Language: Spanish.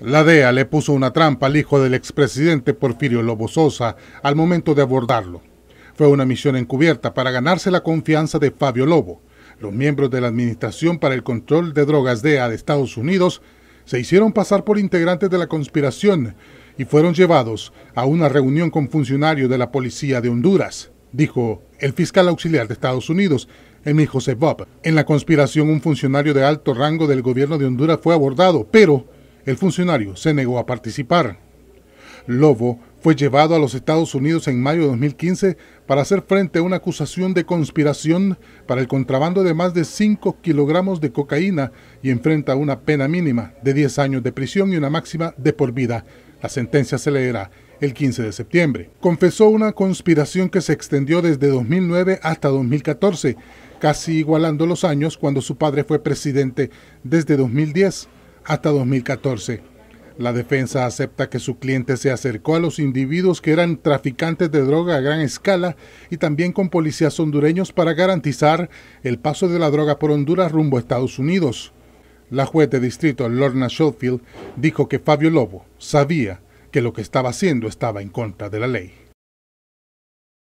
La DEA le puso una trampa al hijo del expresidente Porfirio Lobo Sosa al momento de abordarlo. Fue una misión encubierta para ganarse la confianza de Fabio Lobo. Los miembros de la Administración para el Control de Drogas DEA de Estados Unidos se hicieron pasar por integrantes de la conspiración y fueron llevados a una reunión con funcionarios de la Policía de Honduras, dijo el fiscal auxiliar de Estados Unidos, Emil José Bob. En la conspiración un funcionario de alto rango del gobierno de Honduras fue abordado, pero el funcionario se negó a participar. Lobo fue llevado a los Estados Unidos en mayo de 2015 para hacer frente a una acusación de conspiración para el contrabando de más de 5 kilogramos de cocaína y enfrenta una pena mínima de 10 años de prisión y una máxima de por vida. La sentencia se leerá el 15 de septiembre. Confesó una conspiración que se extendió desde 2009 hasta 2014, casi igualando los años cuando su padre fue presidente desde 2010 hasta 2014. La defensa acepta que su cliente se acercó a los individuos que eran traficantes de droga a gran escala y también con policías hondureños para garantizar el paso de la droga por Honduras rumbo a Estados Unidos. La juez de distrito Lorna Schofield dijo que Fabio Lobo sabía que lo que estaba haciendo estaba en contra de la ley.